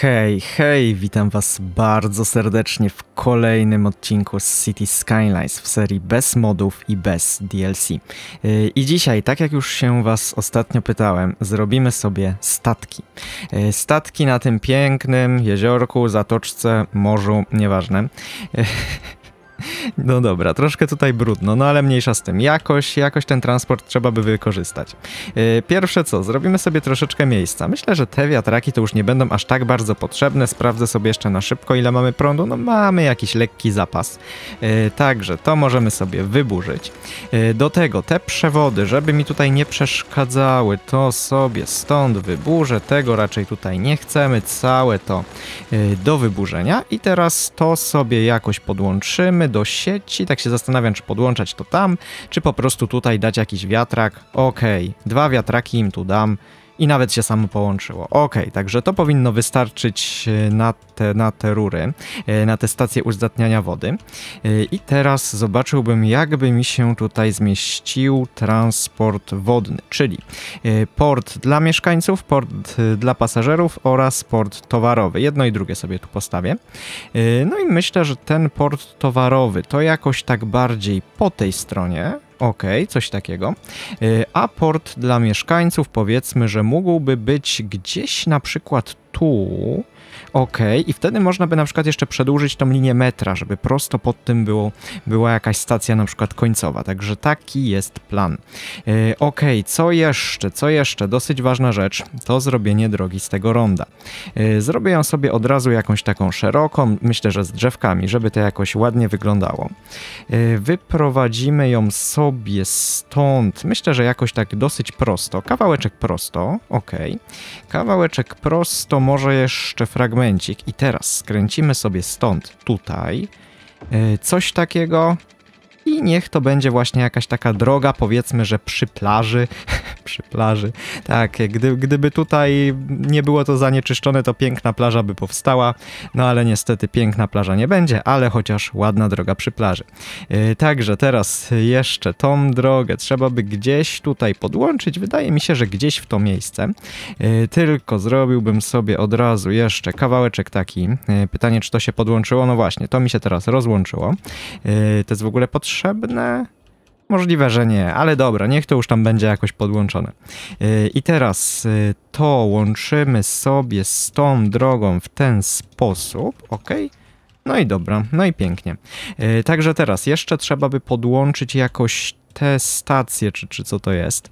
Hej, hej, witam Was bardzo serdecznie w kolejnym odcinku z City Skylines w serii bez modów i bez DLC. Y, I dzisiaj, tak jak już się Was ostatnio pytałem, zrobimy sobie statki. Y, statki na tym pięknym jeziorku, zatoczce, morzu, nieważne. Y, no dobra, troszkę tutaj brudno, no ale mniejsza z tym. Jakoś, jakoś ten transport trzeba by wykorzystać. E, pierwsze co, zrobimy sobie troszeczkę miejsca. Myślę, że te wiatraki to już nie będą aż tak bardzo potrzebne. Sprawdzę sobie jeszcze na szybko, ile mamy prądu. No mamy jakiś lekki zapas. E, także to możemy sobie wyburzyć. E, do tego te przewody, żeby mi tutaj nie przeszkadzały, to sobie stąd wyburzę. Tego raczej tutaj nie chcemy. Całe to do wyburzenia. I teraz to sobie jakoś podłączymy do sieci, tak się zastanawiam, czy podłączać to tam, czy po prostu tutaj dać jakiś wiatrak. Okej, okay. dwa wiatraki im tu dam i nawet się samo połączyło. Ok, także to powinno wystarczyć e, na te, na te rury, e, na te stacje uzdatniania wody. E, I teraz zobaczyłbym, jakby mi się tutaj zmieścił transport wodny, czyli port dla mieszkańców, port dla pasażerów oraz port towarowy. Jedno i drugie sobie tu postawię. No i myślę, że ten port towarowy to jakoś tak bardziej po tej stronie, Okej, okay, coś takiego. Y, a port dla mieszkańców powiedzmy, że mógłby być gdzieś na przykład tu. Okej, okay. i wtedy można by na przykład jeszcze przedłużyć tą linię metra, żeby prosto pod tym było, była jakaś stacja na przykład końcowa. Także taki jest plan. Yy, Okej, okay. co jeszcze? Co jeszcze? Dosyć ważna rzecz to zrobienie drogi z tego ronda. Yy, zrobię ją sobie od razu jakąś taką szeroką, myślę, że z drzewkami, żeby to jakoś ładnie wyglądało. Yy, wyprowadzimy ją sobie stąd, myślę, że jakoś tak dosyć prosto. Kawałeczek prosto, ok. Kawałeczek prosto, może jeszcze fragment fragmencik i teraz skręcimy sobie stąd tutaj e, coś takiego i niech to będzie właśnie jakaś taka droga, powiedzmy, że przy plaży, przy plaży, tak, gdy, gdyby tutaj nie było to zanieczyszczone, to piękna plaża by powstała, no ale niestety piękna plaża nie będzie, ale chociaż ładna droga przy plaży. Yy, także teraz jeszcze tą drogę trzeba by gdzieś tutaj podłączyć, wydaje mi się, że gdzieś w to miejsce, yy, tylko zrobiłbym sobie od razu jeszcze kawałeczek taki, yy, pytanie czy to się podłączyło, no właśnie, to mi się teraz rozłączyło, y, to jest w ogóle potrzebne, potrzebne? Możliwe, że nie, ale dobra, niech to już tam będzie jakoś podłączone. Y, I teraz y, to łączymy sobie z tą drogą w ten sposób, ok? No i dobra, no i pięknie. Y, także teraz jeszcze trzeba by podłączyć jakoś te stacje, czy, czy co to jest.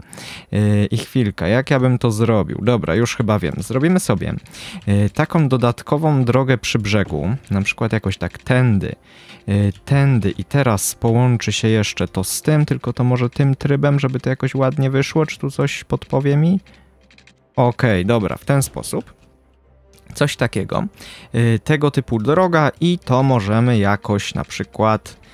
Yy, I chwilka, jak ja bym to zrobił? Dobra, już chyba wiem. Zrobimy sobie yy, taką dodatkową drogę przy brzegu, na przykład jakoś tak tędy, yy, tędy i teraz połączy się jeszcze to z tym, tylko to może tym trybem, żeby to jakoś ładnie wyszło, czy tu coś podpowie mi? Okej, okay, dobra, w ten sposób coś takiego, yy, tego typu droga i to możemy jakoś na przykład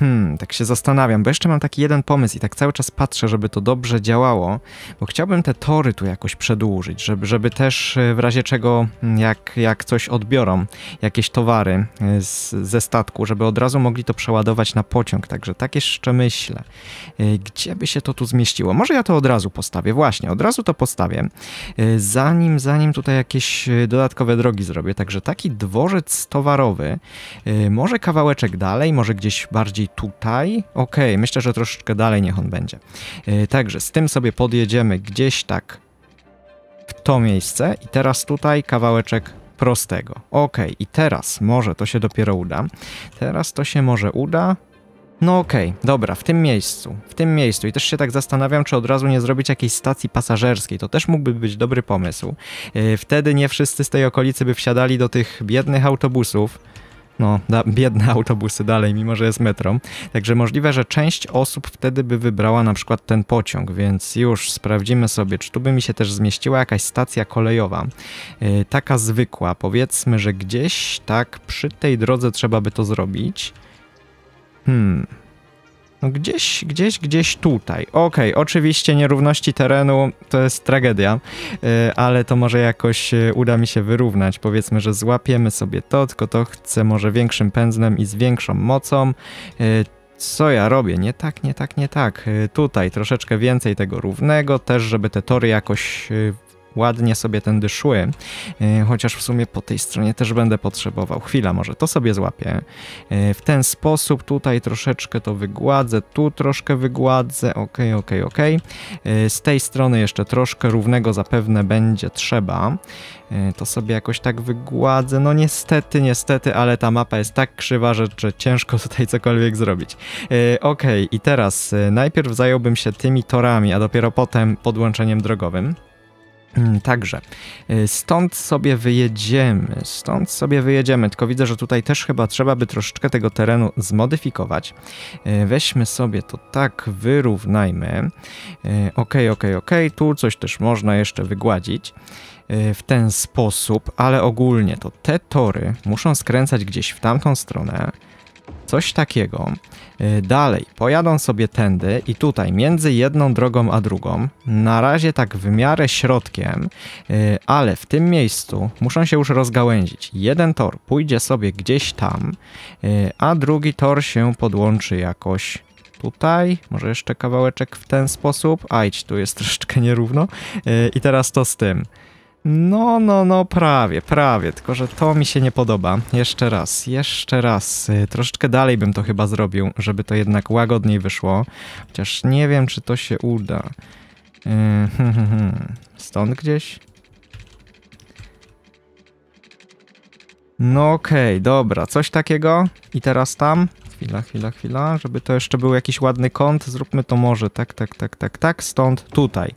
Hmm, tak się zastanawiam, bo jeszcze mam taki jeden pomysł i tak cały czas patrzę, żeby to dobrze działało, bo chciałbym te tory tu jakoś przedłużyć, żeby, żeby też e, w razie czego, mm, jak, jak coś odbiorą, jakieś towary e, z, ze statku, żeby od razu mogli to przeładować na pociąg. Także tak jeszcze myślę. E, gdzie by się to tu zmieściło? Może ja to od razu postawię, właśnie, od razu to postawię. Zanim, zanim tutaj jakieś dodatkowe drogi zrobię, także taki dworzec towarowy, może kawałeczek dalej, może gdzieś bardziej tutaj. Okej, okay, myślę, że troszeczkę dalej niech on będzie. E, także z tym sobie podjedziemy gdzieś tak w to miejsce i teraz tutaj kawałeczek prostego. Ok, i teraz może to się dopiero uda. Teraz to się może uda. No okej, okay, dobra, w tym miejscu, w tym miejscu i też się tak zastanawiam, czy od razu nie zrobić jakiejś stacji pasażerskiej, to też mógłby być dobry pomysł. E, wtedy nie wszyscy z tej okolicy by wsiadali do tych biednych autobusów, no, da, biedne autobusy dalej, mimo że jest metrą. Także możliwe, że część osób wtedy by wybrała na przykład ten pociąg, więc już sprawdzimy sobie, czy tu by mi się też zmieściła jakaś stacja kolejowa. Yy, taka zwykła, powiedzmy, że gdzieś tak przy tej drodze trzeba by to zrobić. Hmm, no gdzieś, gdzieś, gdzieś tutaj. Okej, okay, oczywiście nierówności terenu to jest tragedia, y, ale to może jakoś y, uda mi się wyrównać. Powiedzmy, że złapiemy sobie to, tylko to chcę może większym pędzlem i z większą mocą. Y, co ja robię? Nie tak, nie tak, nie tak. Tutaj troszeczkę więcej tego równego, też żeby te tory jakoś ładnie sobie tędy szły, e, chociaż w sumie po tej stronie też będę potrzebował. Chwila, może to sobie złapię. E, w ten sposób tutaj troszeczkę to wygładzę, tu troszkę wygładzę, ok, ok, ok. E, z tej strony jeszcze troszkę równego zapewne będzie trzeba. To sobie jakoś tak wygładzę. No niestety, niestety, ale ta mapa jest tak krzywa, że, że ciężko tutaj cokolwiek zrobić. Ok, i teraz najpierw zająłbym się tymi torami, a dopiero potem podłączeniem drogowym. Mm, także y, stąd sobie wyjedziemy, stąd sobie wyjedziemy, tylko widzę, że tutaj też chyba trzeba by troszeczkę tego terenu zmodyfikować. Y, weźmy sobie to tak, wyrównajmy. Ok, ok, ok, tu coś też można jeszcze wygładzić y, w ten sposób, ale ogólnie to te tory muszą skręcać gdzieś w tamtą stronę. Coś takiego. E, dalej, pojadą sobie tędy i tutaj, między jedną drogą a drugą, na razie tak w miarę środkiem, e, ale w tym miejscu muszą się już rozgałęzić. Jeden tor pójdzie sobie gdzieś tam, e, a drugi tor się podłączy jakoś tutaj, może jeszcze kawałeczek w ten sposób, ajdź, tu jest troszeczkę nierówno i teraz to z tym. No, no, no, prawie, prawie, tylko że to mi się nie podoba. Jeszcze raz, jeszcze raz. Y, troszeczkę dalej bym to chyba zrobił, żeby to jednak łagodniej wyszło. Chociaż nie wiem, czy to się uda. Y, hmm, hmm, hmm. Stąd gdzieś? No okej, okay, dobra, coś takiego. I teraz tam? chwila, chwila, chwila, żeby to jeszcze był jakiś ładny kąt, zróbmy to może, tak, tak, tak, tak, tak, stąd, tutaj.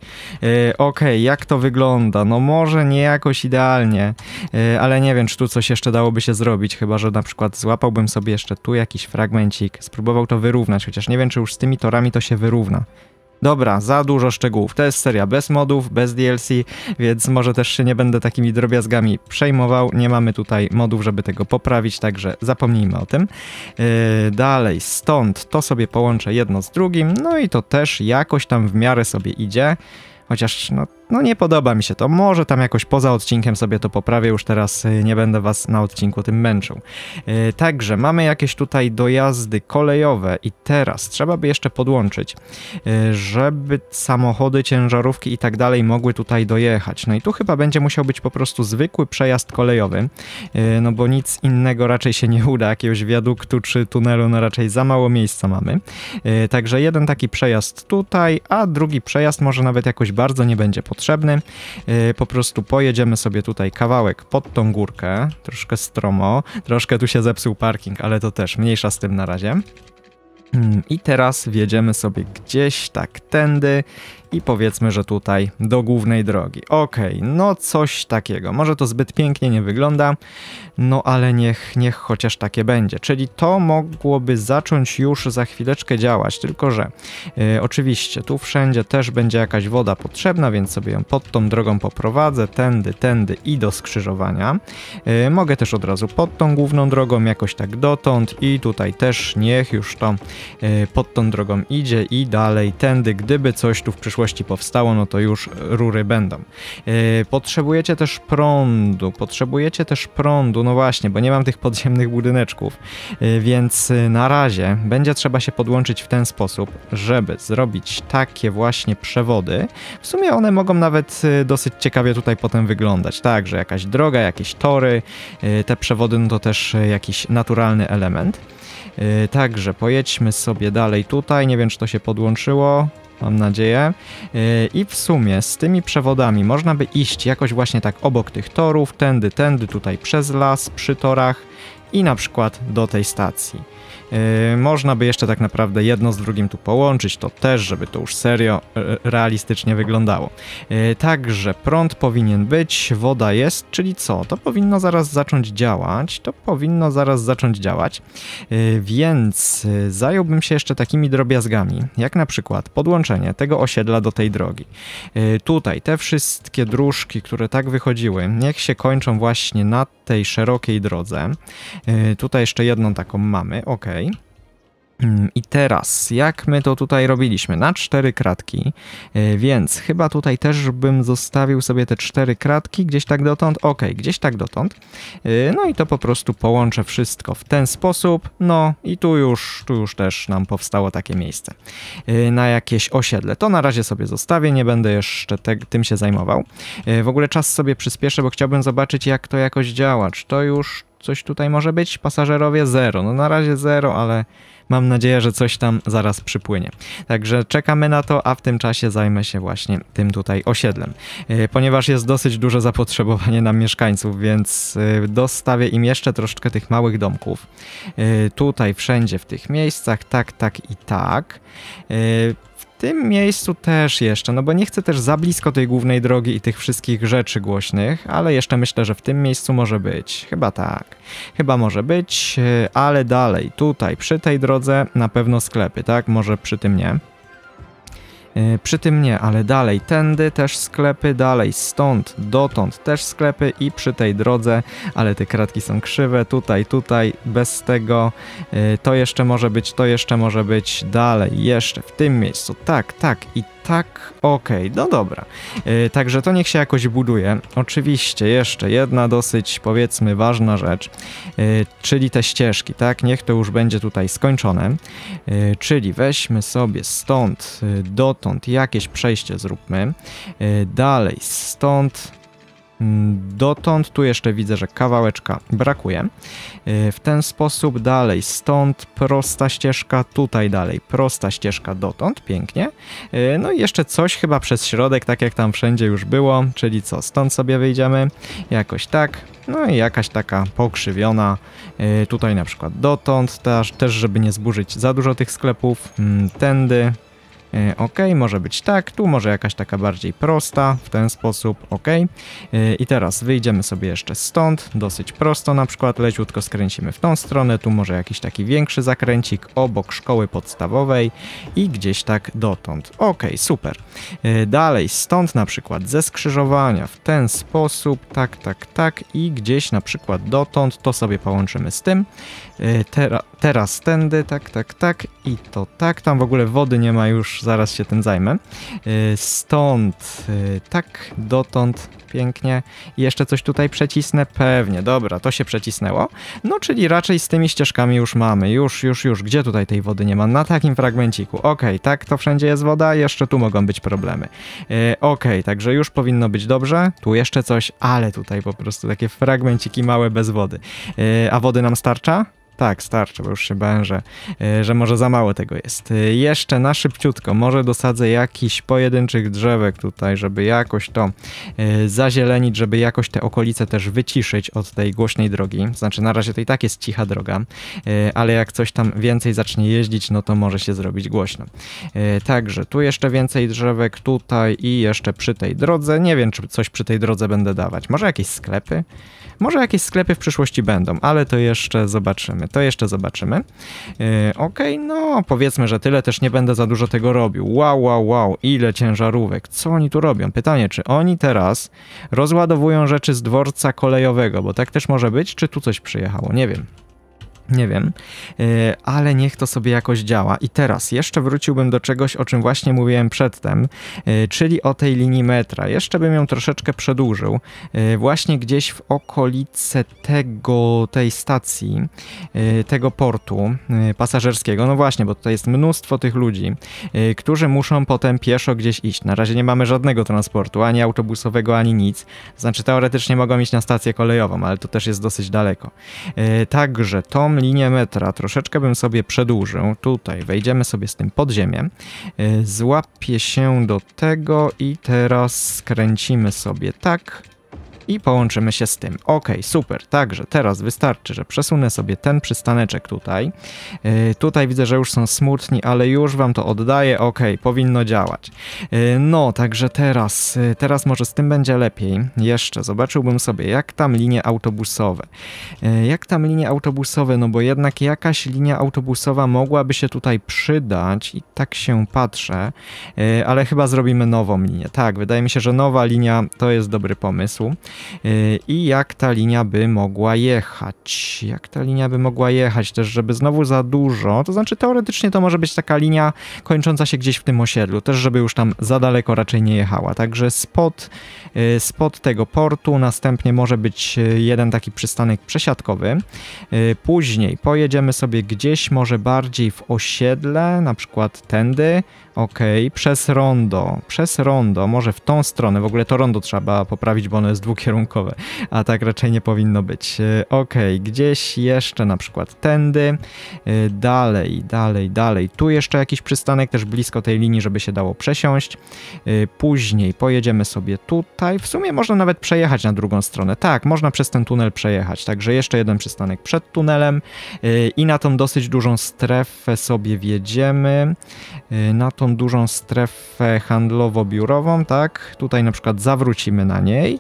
E, okej, ok, jak to wygląda? No może nie jakoś idealnie, e, ale nie wiem, czy tu coś jeszcze dałoby się zrobić, chyba, że na przykład złapałbym sobie jeszcze tu jakiś fragmencik, spróbował to wyrównać, chociaż nie wiem, czy już z tymi torami to się wyrówna. Dobra, za dużo szczegółów. To jest seria bez modów, bez DLC, więc może też się nie będę takimi drobiazgami przejmował. Nie mamy tutaj modów, żeby tego poprawić, także zapomnijmy o tym. Yy, dalej, stąd to sobie połączę jedno z drugim, no i to też jakoś tam w miarę sobie idzie. Chociaż no, no nie podoba mi się to. Może tam jakoś poza odcinkiem sobie to poprawię, już teraz y, nie będę was na odcinku tym męczył. Y, także mamy jakieś tutaj dojazdy kolejowe i teraz trzeba by jeszcze podłączyć, y, żeby samochody, ciężarówki i tak dalej mogły tutaj dojechać. No i tu chyba będzie musiał być po prostu zwykły przejazd kolejowy, no bo nic innego raczej się nie uda, jakiegoś wiaduktu czy tunelu, no raczej za mało miejsca mamy. Także jeden taki przejazd tutaj, a drugi przejazd może nawet jakoś bardzo nie będzie potrzebny. Y, po prostu pojedziemy sobie tutaj kawałek pod tą górkę, troszkę stromo, troszkę tu się zepsuł parking, ale to też mniejsza z tym na razie. Mm, I teraz wjedziemy sobie gdzieś tak tędy i powiedzmy, że tutaj do głównej drogi. Okej, okay, no coś takiego. Może to zbyt pięknie nie wygląda, no ale niech, niech chociaż takie będzie. Czyli to mogłoby zacząć już za chwileczkę działać, tylko że y, oczywiście tu wszędzie też będzie jakaś woda potrzebna, więc sobie ją pod tą drogą poprowadzę, tędy, tędy i do skrzyżowania. Y, mogę też od razu pod tą główną drogą, jakoś tak dotąd i tutaj też niech już to y, pod tą drogą idzie i dalej tędy, gdyby coś tu w przyszłości przyszłości powstało, no to już rury będą. E, potrzebujecie też prądu, potrzebujecie też prądu, no właśnie, bo nie mam tych podziemnych budyneczków, e, więc e, na razie będzie trzeba się podłączyć w ten sposób, żeby zrobić takie właśnie przewody. W sumie one mogą nawet dosyć ciekawie tutaj potem wyglądać, tak, że jakaś droga, jakieś tory, te przewody no to też jakiś naturalny element. Także pojedźmy sobie dalej tutaj. Nie wiem, czy to się podłączyło mam nadzieję. Y, I w sumie z tymi przewodami można by iść jakoś właśnie tak obok tych torów, tędy, tędy, tutaj przez las, przy torach i na przykład do tej stacji. Yy, można by jeszcze tak naprawdę jedno z drugim tu połączyć, to też, żeby to już serio, e, realistycznie wyglądało. Yy, także prąd powinien być, woda jest, czyli co? To powinno zaraz zacząć działać, to powinno zaraz zacząć działać, yy, więc zająłbym się jeszcze takimi drobiazgami, jak na przykład podłączenie tego osiedla do tej drogi. Tutaj te wszystkie dróżki, które tak wychodziły, niech się kończą właśnie na tej szerokiej drodze. Tutaj jeszcze jedną taką mamy, ok dalej. Mm, I teraz, jak my to tutaj robiliśmy? Na cztery kratki, e, więc chyba tutaj też bym zostawił sobie te cztery kratki gdzieś tak dotąd. Ok, gdzieś tak dotąd. E, no i to po prostu połączę wszystko w ten sposób. No i tu już, tu już też nam powstało takie miejsce e, na jakieś osiedle. To na razie sobie zostawię, nie będę jeszcze te, tym się zajmował. W ogóle czas sobie przyspieszę, bo chciałbym zobaczyć, jak to jakoś działa. Czy to już coś tutaj może być? Pasażerowie zero. No na razie zero, ale mam nadzieję, że coś tam zaraz przypłynie. Także czekamy na to, a w tym czasie zajmę się właśnie tym tutaj osiedlem. E, ponieważ jest dosyć duże zapotrzebowanie na mieszkańców, więc e, dostawię im jeszcze troszeczkę tych małych domków. E, tutaj, wszędzie, w tych miejscach, tak, tak i tak tym miejscu też jeszcze, no bo nie chcę też za blisko tej głównej drogi i tych wszystkich rzeczy głośnych, ale jeszcze myślę, że w tym miejscu może być. Chyba tak. Chyba może być, e, ale dalej, tutaj, przy tej drodze na pewno sklepy, tak? Może przy tym nie. E, przy tym nie, ale dalej, tędy też sklepy, dalej, stąd, dotąd też sklepy i przy tej drodze, ale te kratki są krzywe, tutaj, tutaj, bez tego, e, to jeszcze może być, to jeszcze może być, dalej, jeszcze, w tym miejscu, tak, tak i tak, okej, okay, no dobra. Yy, także to niech się jakoś buduje. Oczywiście jeszcze jedna dosyć, powiedzmy, ważna rzecz, yy, czyli te ścieżki, tak? Niech to już będzie tutaj skończone. Yy, czyli weźmy sobie stąd y, dotąd jakieś przejście zróbmy. Y, dalej stąd Mm, dotąd tu jeszcze widzę, że kawałeczka brakuje. Y, w ten sposób dalej, stąd prosta ścieżka, tutaj dalej prosta ścieżka dotąd, pięknie. Y, no i jeszcze coś chyba przez środek, tak jak tam wszędzie już było, czyli co, stąd sobie wyjdziemy, jakoś tak, no i jakaś taka pokrzywiona, y, tutaj na przykład dotąd, też, też żeby nie zburzyć za dużo tych sklepów, mm, tędy, E, OK, może być tak, tu może jakaś taka bardziej prosta, w ten sposób OK. E, I teraz wyjdziemy sobie jeszcze stąd, dosyć prosto na przykład, leciutko skręcimy w tą stronę, tu może jakiś taki większy zakręcik obok szkoły podstawowej i gdzieś tak dotąd. OK, super. E, dalej, stąd na przykład ze skrzyżowania w ten sposób, tak, tak, tak i gdzieś na przykład dotąd, to sobie połączymy z tym. teraz tędy, tak, tak, tak i to tak, tam w ogóle wody nie ma już zaraz się tym zajmę. Y, stąd, y, tak, dotąd, pięknie. I jeszcze coś tutaj przecisnę? Pewnie, dobra, to się przecisnęło. No, czyli raczej z tymi ścieżkami już mamy. Już, już, już. Gdzie tutaj tej wody nie ma? Na takim fragmenciku. Okej, okay, tak, to wszędzie jest woda, jeszcze tu mogą być problemy. Y, okej, okay, także już powinno być dobrze. Tu jeszcze coś, ale tutaj po prostu takie fragmenciki małe bez wody. A wody nam starcza? tak, starczy, bo już się bałem, że, e, że może za mało tego jest. E, jeszcze na szybciutko, może dosadzę jakiś pojedynczych drzewek tutaj, żeby jakoś to e, zazielenić, żeby jakoś te okolice też wyciszyć od tej głośnej drogi. Znaczy na razie to i tak jest cicha droga, ale jak coś tam więcej zacznie jeździć, no to może się zrobić głośno. Także tu jeszcze więcej drzewek, tutaj i jeszcze przy tej drodze. Nie wiem, czy coś przy tej drodze będę dawać. Może jakieś sklepy? Może jakieś sklepy w przyszłości będą, ale to jeszcze zobaczymy to jeszcze zobaczymy. E, ok, no powiedzmy, że tyle, też nie będę za dużo tego robił. Wow, wow, wow, ile ciężarówek, co oni tu robią? Pytanie, czy oni teraz rozładowują rzeczy z dworca kolejowego, bo tak też może być, czy tu coś przyjechało, nie wiem. Nie wiem, y, ale niech to sobie jakoś działa. I teraz jeszcze wróciłbym do czegoś, o czym właśnie mówiłem przedtem, y, czyli o tej linii metra. Jeszcze bym ją troszeczkę przedłużył. Y, właśnie gdzieś w okolice tego, tej stacji, tego portu pasażerskiego, no właśnie, bo tutaj jest mnóstwo tych ludzi, którzy muszą potem pieszo gdzieś iść. Na razie nie mamy żadnego transportu, ani autobusowego, ani nic. Znaczy teoretycznie mogą iść na stację kolejową, ale to też jest dosyć daleko. Także to linię metra troszeczkę bym sobie przedłużył. Tutaj wejdziemy sobie z tym podziemiem. Y, złapię się do tego i teraz skręcimy sobie tak i połączymy się z tym. Ok, super. Także teraz wystarczy, że przesunę sobie ten przystaneczek tutaj. Yy, tutaj widzę, że już są smutni, ale już wam to oddaję. Ok, powinno działać. Yy, no, także teraz, yy, teraz może z tym będzie lepiej. Jeszcze zobaczyłbym sobie, jak tam linie autobusowe. Y, jak tam linie autobusowe? No bo jednak jakaś linia autobusowa mogłaby się tutaj przydać i tak się patrzę, y, ale chyba zrobimy nową linię. Tak, wydaje mi się, że nowa linia to jest dobry pomysł. Y, i jak ta linia by mogła jechać. Jak ta linia by mogła jechać, też żeby znowu za dużo, to znaczy teoretycznie to może być taka linia kończąca się gdzieś w tym osiedlu, też żeby już tam za daleko raczej nie jechała. Także spod, y, spod tego portu następnie może być y, jeden taki przystanek przesiadkowy. Później pojedziemy sobie gdzieś może bardziej w osiedle, na przykład tędy, ok, przez rondo, przez rondo, może w tą stronę, w ogóle to rondo trzeba poprawić, bo ono jest dwukilometrowe, a tak raczej nie powinno być. E, ok, gdzieś jeszcze na przykład tędy, e, dalej, dalej, dalej. Tu jeszcze jakiś przystanek też blisko tej linii, żeby się dało przesiąść. E, później pojedziemy sobie tutaj. W sumie można nawet przejechać na drugą stronę. Tak, można przez ten tunel przejechać. Także jeszcze jeden przystanek przed tunelem i na tą dosyć dużą strefę sobie wjedziemy. Na tą dużą strefę handlowo-biurową, tak? Tutaj na przykład zawrócimy na niej.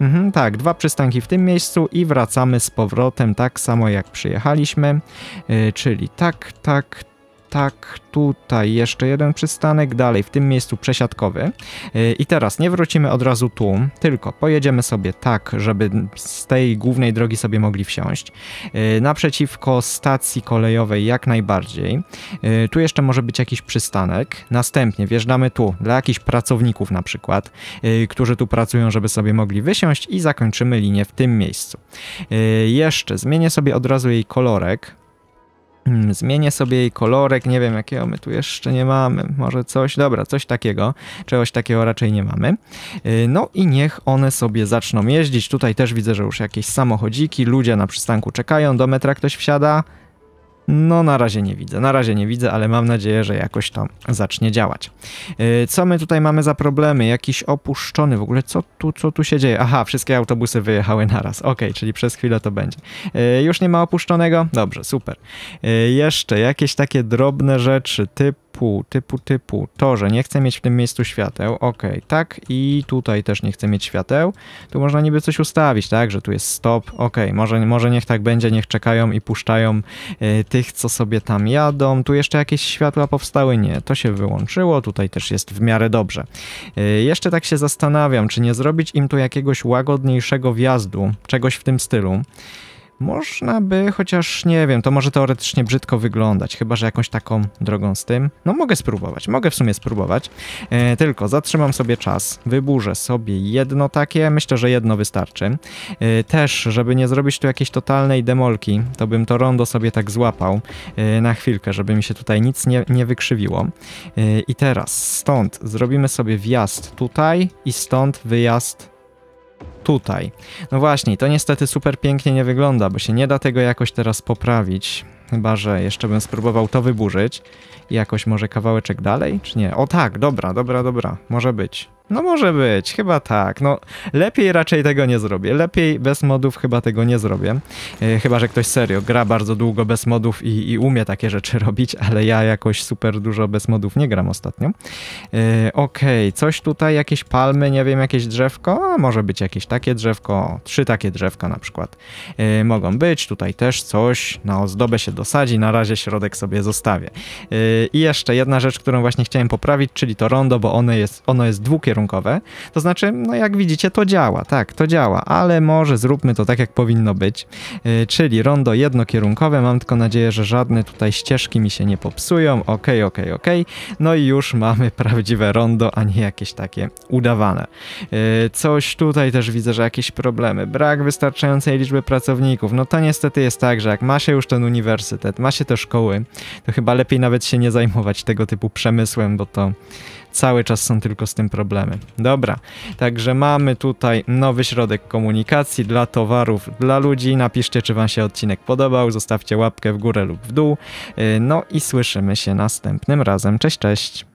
Mhm, tak, dwa przystanki w tym miejscu i wracamy z powrotem tak samo jak przyjechaliśmy, yy, czyli tak, tak, tak tutaj jeszcze jeden przystanek, dalej w tym miejscu przesiadkowy. E, I teraz nie wrócimy od razu tu, tylko pojedziemy sobie tak, żeby z tej głównej drogi sobie mogli wsiąść. E, naprzeciwko stacji kolejowej jak najbardziej. E, tu jeszcze może być jakiś przystanek. Następnie wjeżdżamy tu dla jakichś pracowników na przykład, którzy tu pracują, żeby sobie mogli wysiąść i zakończymy linię w tym miejscu. Jeszcze zmienię sobie od razu jej kolorek Mm, zmienię sobie jej kolorek, nie wiem jakiego my tu jeszcze nie mamy, może coś, dobra, coś takiego, czegoś takiego raczej nie mamy. Y, no i niech one sobie zaczną jeździć, tutaj też widzę, że już jakieś samochodziki, ludzie na przystanku czekają, do metra ktoś wsiada, no na razie nie widzę, na razie nie widzę, ale mam nadzieję, że jakoś to zacznie działać. Y, co my tutaj mamy za problemy? Jakiś opuszczony, w ogóle co tu, co tu się dzieje? Aha, wszystkie autobusy wyjechały naraz, ok, czyli przez chwilę to będzie. Y, już nie ma opuszczonego? Dobrze, super. Y, jeszcze jakieś takie drobne rzeczy typu typu, typu, typu, to, że nie chcę mieć w tym miejscu świateł, ok, tak i tutaj też nie chcę mieć świateł, tu można niby coś ustawić, tak, że tu jest stop, ok, może, może niech tak będzie, niech czekają i puszczają y, tych, co sobie tam jadą, tu jeszcze jakieś światła powstały, nie, to się wyłączyło, tutaj też jest w miarę dobrze. Y, jeszcze tak się zastanawiam, czy nie zrobić im tu jakiegoś łagodniejszego wjazdu, czegoś w tym stylu, można by, chociaż nie wiem, to może teoretycznie brzydko wyglądać, chyba że jakąś taką drogą z tym. No mogę spróbować, mogę w sumie spróbować, e, tylko zatrzymam sobie czas, wyburzę sobie jedno takie, myślę, że jedno wystarczy. E, też, żeby nie zrobić tu jakiejś totalnej demolki, to bym to rondo sobie tak złapał e, na chwilkę, żeby mi się tutaj nic nie, nie wykrzywiło. E, I teraz stąd zrobimy sobie wjazd tutaj i stąd wyjazd tutaj. No właśnie, to niestety super pięknie nie wygląda, bo się nie da tego jakoś teraz poprawić. Chyba, że jeszcze bym spróbował to wyburzyć. I jakoś może kawałeczek dalej, czy nie? O tak, dobra, dobra, dobra, może być. No może być, chyba tak. No lepiej raczej tego nie zrobię. Lepiej bez modów chyba tego nie zrobię. E, chyba, że ktoś serio gra bardzo długo bez modów i, i umie takie rzeczy robić, ale ja jakoś super dużo bez modów nie gram ostatnio. E, Okej, okay. coś tutaj, jakieś palmy, nie wiem, jakieś drzewko? A może być jakieś takie drzewko, trzy takie drzewka na przykład. E, mogą być, tutaj też coś, na ozdobę się dosadzi, na razie środek sobie zostawię. E, I jeszcze jedna rzecz, którą właśnie chciałem poprawić, czyli to rondo, bo ono jest, ono jest to znaczy, no jak widzicie, to działa, tak, to działa, ale może zróbmy to tak, jak powinno być, yy, czyli rondo jednokierunkowe, mam tylko nadzieję, że żadne tutaj ścieżki mi się nie popsują, ok, ok, ok, no i już mamy prawdziwe rondo, a nie jakieś takie udawane. Yy, coś tutaj też widzę, że jakieś problemy, brak wystarczającej liczby pracowników, no to niestety jest tak, że jak ma się już ten uniwersytet, ma się te szkoły, to chyba lepiej nawet się nie zajmować tego typu przemysłem, bo to cały czas są tylko z tym problemy. Dobra, także mamy tutaj nowy środek komunikacji dla towarów, dla ludzi. Napiszcie, czy wam się odcinek podobał, zostawcie łapkę w górę lub w dół. Y, no i słyszymy się następnym razem. Cześć, cześć!